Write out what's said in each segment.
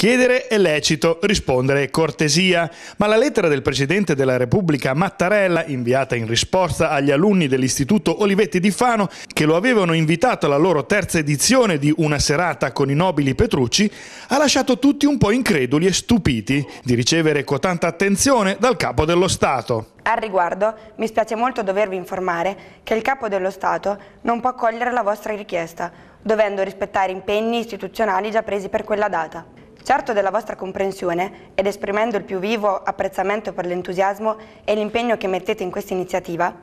Chiedere è lecito, rispondere è cortesia, ma la lettera del Presidente della Repubblica Mattarella, inviata in risposta agli alunni dell'Istituto Olivetti di Fano, che lo avevano invitato alla loro terza edizione di Una serata con i nobili Petrucci, ha lasciato tutti un po' increduli e stupiti di ricevere cotanta attenzione dal Capo dello Stato. Al riguardo, mi spiace molto dovervi informare che il Capo dello Stato non può accogliere la vostra richiesta, dovendo rispettare impegni istituzionali già presi per quella data certo della vostra comprensione ed esprimendo il più vivo apprezzamento per l'entusiasmo e l'impegno che mettete in questa iniziativa,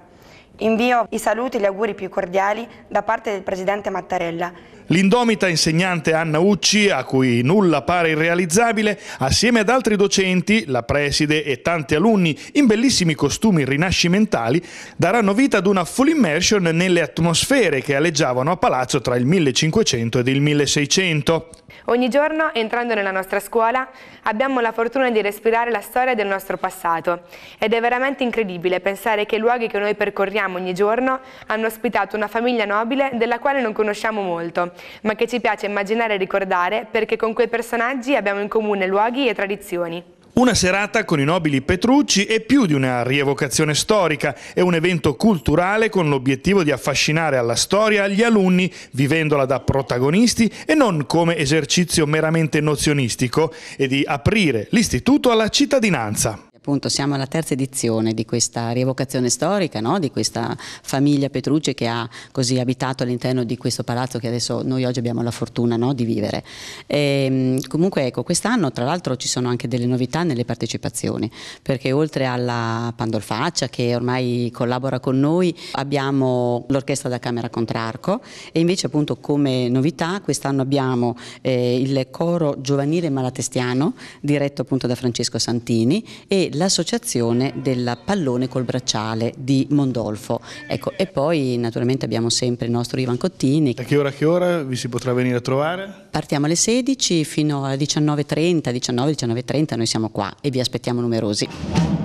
invio i saluti e gli auguri più cordiali da parte del Presidente Mattarella. L'indomita insegnante Anna Ucci, a cui nulla pare irrealizzabile, assieme ad altri docenti, la preside e tanti alunni in bellissimi costumi rinascimentali, daranno vita ad una full immersion nelle atmosfere che aleggiavano a palazzo tra il 1500 ed il 1600. Ogni giorno, entrando nella nostra scuola, abbiamo la fortuna di respirare la storia del nostro passato ed è veramente incredibile pensare che i luoghi che noi percorriamo ogni giorno hanno ospitato una famiglia nobile della quale non conosciamo molto, ma che ci piace immaginare e ricordare perché con quei personaggi abbiamo in comune luoghi e tradizioni. Una serata con i nobili Petrucci è più di una rievocazione storica, è un evento culturale con l'obiettivo di affascinare alla storia gli alunni, vivendola da protagonisti e non come esercizio meramente nozionistico, e di aprire l'istituto alla cittadinanza appunto siamo alla terza edizione di questa rievocazione storica, no? di questa famiglia Petrucci che ha così abitato all'interno di questo palazzo che adesso noi oggi abbiamo la fortuna no? di vivere. E, ehm, comunque ecco, quest'anno tra l'altro ci sono anche delle novità nelle partecipazioni, perché oltre alla Pandolfaccia che ormai collabora con noi, abbiamo l'orchestra da camera contrarco e invece appunto come novità quest'anno abbiamo eh, il coro giovanile malatestiano diretto appunto da Francesco Santini e l'associazione della pallone col bracciale di Mondolfo. Ecco, e poi naturalmente abbiamo sempre il nostro Ivan Cottini. Da che ora a che ora vi si potrà venire a trovare? Partiamo alle 16 fino alle 19.30, 19, 19.30 noi siamo qua e vi aspettiamo numerosi.